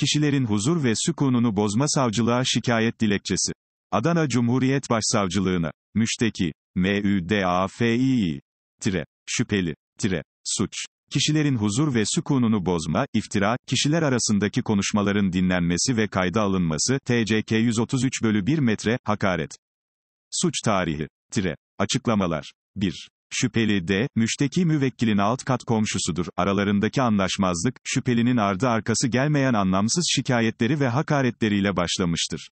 kişilerin huzur ve sükununu bozma savcılığa şikayet dilekçesi. Adana Cumhuriyet Başsavcılığına, müşteki, MÜDAFİİ, tire, şüpheli, tire, suç, kişilerin huzur ve sükununu bozma, iftira, kişiler arasındaki konuşmaların dinlenmesi ve kayda alınması, TCK 133 bölü 1 metre, hakaret. Suç tarihi, tire, açıklamalar, 1. Şüpheli de, müşteki müvekkilin alt kat komşusudur. Aralarındaki anlaşmazlık, şüphelinin ardı arkası gelmeyen anlamsız şikayetleri ve hakaretleriyle başlamıştır.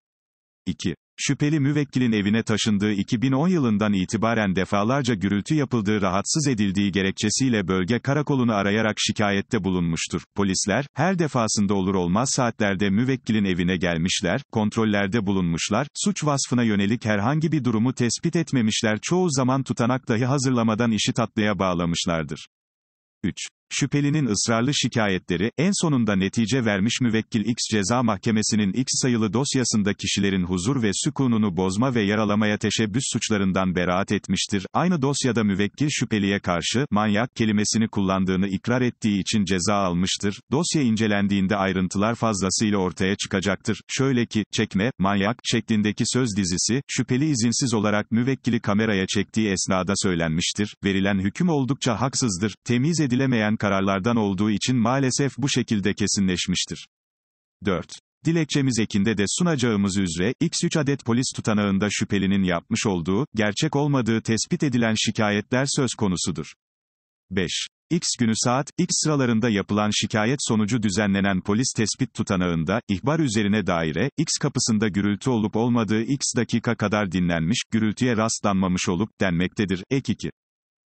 2. Şüpheli müvekkilin evine taşındığı 2010 yılından itibaren defalarca gürültü yapıldığı rahatsız edildiği gerekçesiyle bölge karakolunu arayarak şikayette bulunmuştur. Polisler, her defasında olur olmaz saatlerde müvekkilin evine gelmişler, kontrollerde bulunmuşlar, suç vasfına yönelik herhangi bir durumu tespit etmemişler çoğu zaman tutanak dahi hazırlamadan işi tatlıya bağlamışlardır. 3. Şüphelinin ısrarlı şikayetleri, en sonunda netice vermiş müvekkil X Ceza Mahkemesi'nin X sayılı dosyasında kişilerin huzur ve sükununu bozma ve yaralamaya teşebbüs suçlarından beraat etmiştir. Aynı dosyada müvekkil şüpheliye karşı, manyak kelimesini kullandığını ikrar ettiği için ceza almıştır. Dosya incelendiğinde ayrıntılar fazlasıyla ortaya çıkacaktır. Şöyle ki, çekme, manyak, şeklindeki söz dizisi, şüpheli izinsiz olarak müvekkili kameraya çektiği esnada söylenmiştir. Verilen hüküm oldukça haksızdır. Temiz edilemeyen kararlardan olduğu için maalesef bu şekilde kesinleşmiştir. 4. Dilekçemiz ekinde de sunacağımız üzere, X3 adet polis tutanağında şüphelinin yapmış olduğu, gerçek olmadığı tespit edilen şikayetler söz konusudur. 5. X günü saat, X sıralarında yapılan şikayet sonucu düzenlenen polis tespit tutanağında, ihbar üzerine daire, X kapısında gürültü olup olmadığı X dakika kadar dinlenmiş, gürültüye rastlanmamış olup, denmektedir. Ek 2.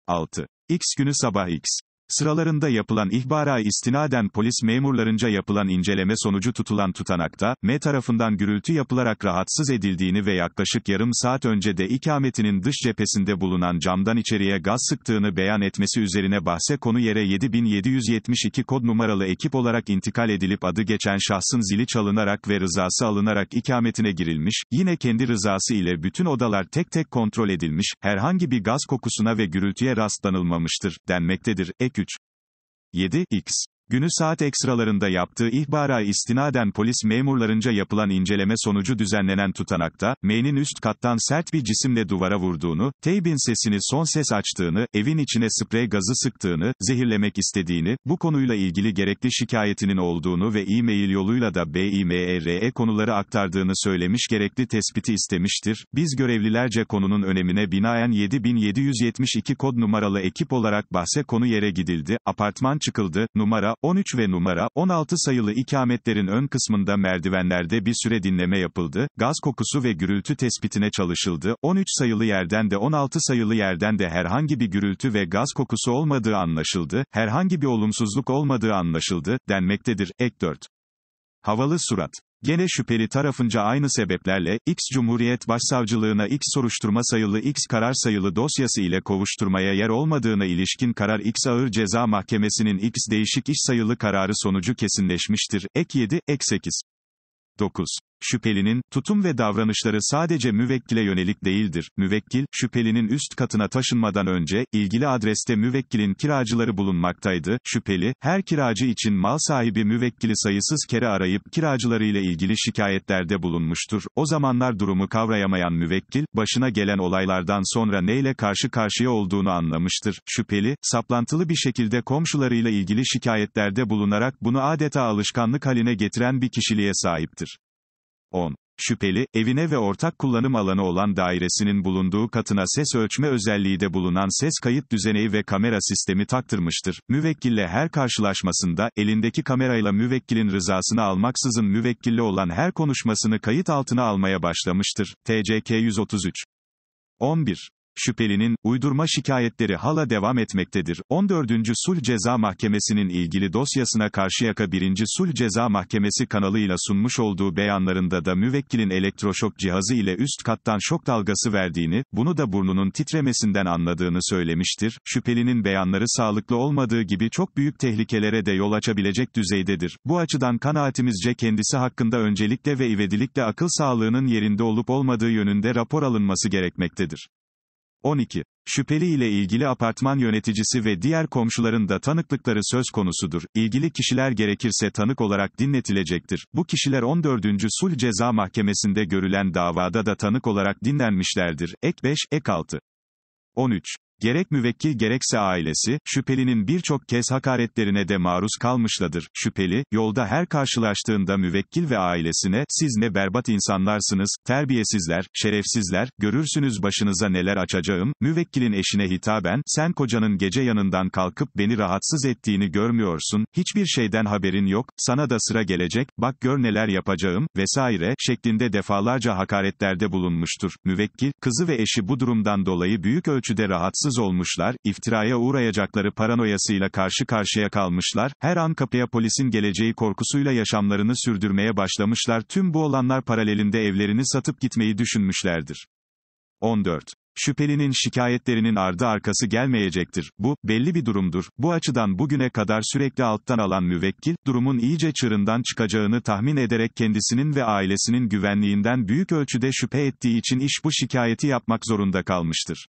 6. X günü sabah X. Sıralarında yapılan ihbara istinaden polis memurlarınca yapılan inceleme sonucu tutulan tutanakta, M tarafından gürültü yapılarak rahatsız edildiğini ve yaklaşık yarım saat önce de ikametinin dış cephesinde bulunan camdan içeriye gaz sıktığını beyan etmesi üzerine bahse konu yere 7772 kod numaralı ekip olarak intikal edilip adı geçen şahsın zili çalınarak ve rızası alınarak ikametine girilmiş, yine kendi rızası ile bütün odalar tek tek kontrol edilmiş, herhangi bir gaz kokusuna ve gürültüye rastlanılmamıştır, denmektedir. Ek güç. 7, x. Günü saat ekstralarında yaptığı ihbara istinaden polis memurlarınca yapılan inceleme sonucu düzenlenen tutanakta, M'nin üst kattan sert bir cisimle duvara vurduğunu, Teyb'in sesini son ses açtığını, evin içine sprey gazı sıktığını, zehirlemek istediğini, bu konuyla ilgili gerekli şikayetinin olduğunu ve e-mail yoluyla da BİMERE e konuları aktardığını söylemiş gerekli tespiti istemiştir. Biz görevlilerce konunun önemine binaen 7772 kod numaralı ekip olarak bahse konu yere gidildi, apartman çıkıldı, numara 13 ve numara 16 sayılı ikametlerin ön kısmında merdivenlerde bir süre dinleme yapıldı, gaz kokusu ve gürültü tespitine çalışıldı, 13 sayılı yerden de 16 sayılı yerden de herhangi bir gürültü ve gaz kokusu olmadığı anlaşıldı, herhangi bir olumsuzluk olmadığı anlaşıldı, denmektedir, ek 4. Havalı surat Gene şüpheli tarafınca aynı sebeplerle, X Cumhuriyet Başsavcılığına X soruşturma sayılı X karar sayılı dosyası ile kovuşturmaya yer olmadığına ilişkin karar X Ağır Ceza Mahkemesi'nin X değişik iş sayılı kararı sonucu kesinleşmiştir. Ek 7, ek 8. 9 şüphelinin, tutum ve davranışları sadece müvekkile yönelik değildir. Müvekkil, şüphelinin üst katına taşınmadan önce, ilgili adreste müvekkilin kiracıları bulunmaktaydı. Şüpheli, her kiracı için mal sahibi müvekkili sayısız kere arayıp kiracılarıyla ilgili şikayetlerde bulunmuştur. O zamanlar durumu kavrayamayan müvekkil, başına gelen olaylardan sonra neyle karşı karşıya olduğunu anlamıştır. Şüpheli, saplantılı bir şekilde komşularıyla ilgili şikayetlerde bulunarak bunu adeta alışkanlık haline getiren bir kişiliğe sahiptir. 10. Şüpheli, evine ve ortak kullanım alanı olan dairesinin bulunduğu katına ses ölçme özelliği de bulunan ses kayıt düzeneği ve kamera sistemi taktırmıştır. Müvekkille her karşılaşmasında, elindeki kamerayla müvekkilin rızasını almaksızın müvekkille olan her konuşmasını kayıt altına almaya başlamıştır. TCK 133 11. Şüphelinin, uydurma şikayetleri hala devam etmektedir. 14. Sulh Ceza Mahkemesi'nin ilgili dosyasına Karşıyaka 1. Sulh Ceza Mahkemesi kanalıyla sunmuş olduğu beyanlarında da müvekkilin elektroşok cihazı ile üst kattan şok dalgası verdiğini, bunu da burnunun titremesinden anladığını söylemiştir. Şüphelinin beyanları sağlıklı olmadığı gibi çok büyük tehlikelere de yol açabilecek düzeydedir. Bu açıdan kanaatimizce kendisi hakkında öncelikle ve ivedilikle akıl sağlığının yerinde olup olmadığı yönünde rapor alınması gerekmektedir. 12. Şüpheli ile ilgili apartman yöneticisi ve diğer komşuların da tanıklıkları söz konusudur. İlgili kişiler gerekirse tanık olarak dinletilecektir. Bu kişiler 14. Sul Ceza Mahkemesi'nde görülen davada da tanık olarak dinlenmişlerdir. Ek 5, ek 6. 13. Gerek müvekkil gerekse ailesi, şüphelinin birçok kez hakaretlerine de maruz kalmışladır. Şüpheli, yolda her karşılaştığında müvekkil ve ailesine, siz ne berbat insanlarsınız, terbiyesizler, şerefsizler, görürsünüz başınıza neler açacağım, müvekkilin eşine hitaben, sen kocanın gece yanından kalkıp beni rahatsız ettiğini görmüyorsun, hiçbir şeyden haberin yok, sana da sıra gelecek, bak gör neler yapacağım, vesaire, şeklinde defalarca hakaretlerde bulunmuştur. Müvekkil, kızı ve eşi bu durumdan dolayı büyük ölçüde rahatsız rahatsız olmuşlar, iftiraya uğrayacakları paranoyasıyla karşı karşıya kalmışlar, her an kapıya polisin geleceği korkusuyla yaşamlarını sürdürmeye başlamışlar tüm bu olanlar paralelinde evlerini satıp gitmeyi düşünmüşlerdir. 14. Şüphelinin şikayetlerinin ardı arkası gelmeyecektir. Bu, belli bir durumdur. Bu açıdan bugüne kadar sürekli alttan alan müvekkil, durumun iyice çırından çıkacağını tahmin ederek kendisinin ve ailesinin güvenliğinden büyük ölçüde şüphe ettiği için iş bu şikayeti yapmak zorunda kalmıştır.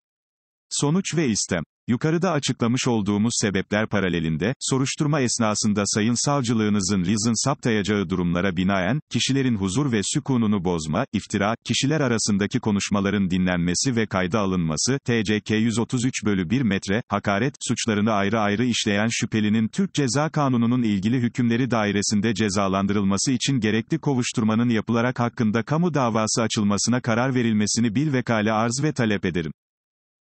Sonuç ve istem. Yukarıda açıklamış olduğumuz sebepler paralelinde, soruşturma esnasında sayın savcılığınızın lizin saptayacağı durumlara binaen, kişilerin huzur ve sükununu bozma, iftira, kişiler arasındaki konuşmaların dinlenmesi ve kayda alınması, TCK 133 bölü 1 metre, hakaret, suçlarını ayrı ayrı işleyen şüphelinin Türk Ceza Kanunu'nun ilgili hükümleri dairesinde cezalandırılması için gerekli kovuşturmanın yapılarak hakkında kamu davası açılmasına karar verilmesini bil bilvekale arz ve talep ederim.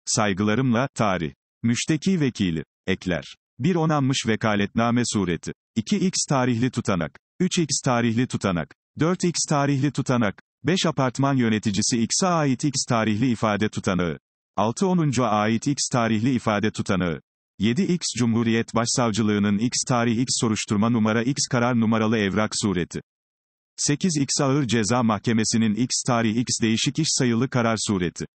Saygılarımla, tarih. Müşteki vekili. Ekler. 1 onanmış vekaletname sureti. 2x tarihli tutanak. 3x tarihli tutanak. 4x tarihli tutanak. 5 apartman yöneticisi x'e ait x tarihli ifade tutanağı. 6 onuncu ait x tarihli ifade tutanağı. 7x Cumhuriyet Başsavcılığının x tarih x soruşturma numara x karar numaralı evrak sureti. 8x Ağır Ceza Mahkemesi'nin x tarih x değişik iş sayılı karar sureti.